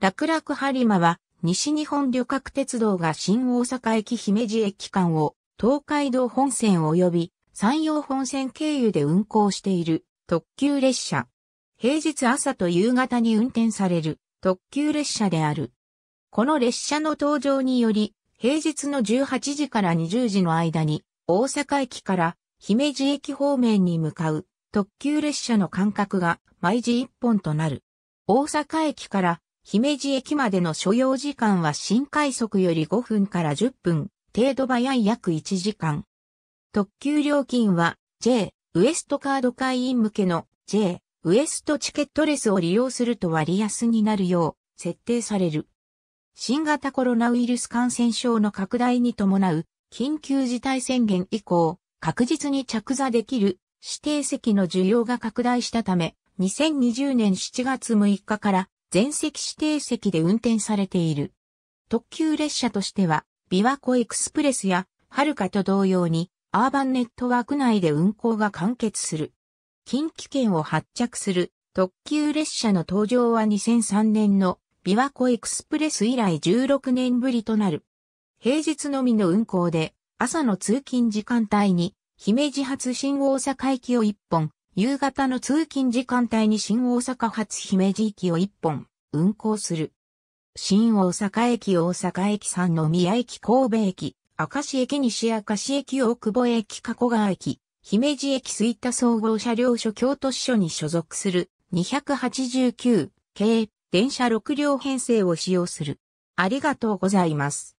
楽楽播磨は、西日本旅客鉄道が新大阪駅姫路駅間を、東海道本線及び山陽本線経由で運行している特急列車。平日朝と夕方に運転される特急列車である。この列車の登場により、平日の18時から20時の間に、大阪駅から姫路駅方面に向かう特急列車の間隔が毎時1本となる。大阪駅から姫路駅までの所要時間は新快速より5分から10分、程度早い約1時間。特急料金は J、ウエストカード会員向けの J、ウエストチケットレスを利用すると割安になるよう設定される。新型コロナウイルス感染症の拡大に伴う緊急事態宣言以降、確実に着座できる指定席の需要が拡大したため、2020年7月6日から全席指定席で運転されている。特急列車としては、琵琶湖エクスプレスや、はるかと同様に、アーバンネットワーク内で運行が完結する。近畿圏を発着する特急列車の登場は2003年の琵琶湖エクスプレス以来16年ぶりとなる。平日のみの運行で朝の通勤時間帯に姫路発新大阪行きを1本、夕方の通勤時間帯に新大阪発姫路駅を1本運行する。新大阪駅大阪駅三宮駅神戸駅、明石駅西明石駅大久保駅加古川駅、姫路駅吹田総合車両所京都支所に所属する289系電車6両編成を使用する。ありがとうございます。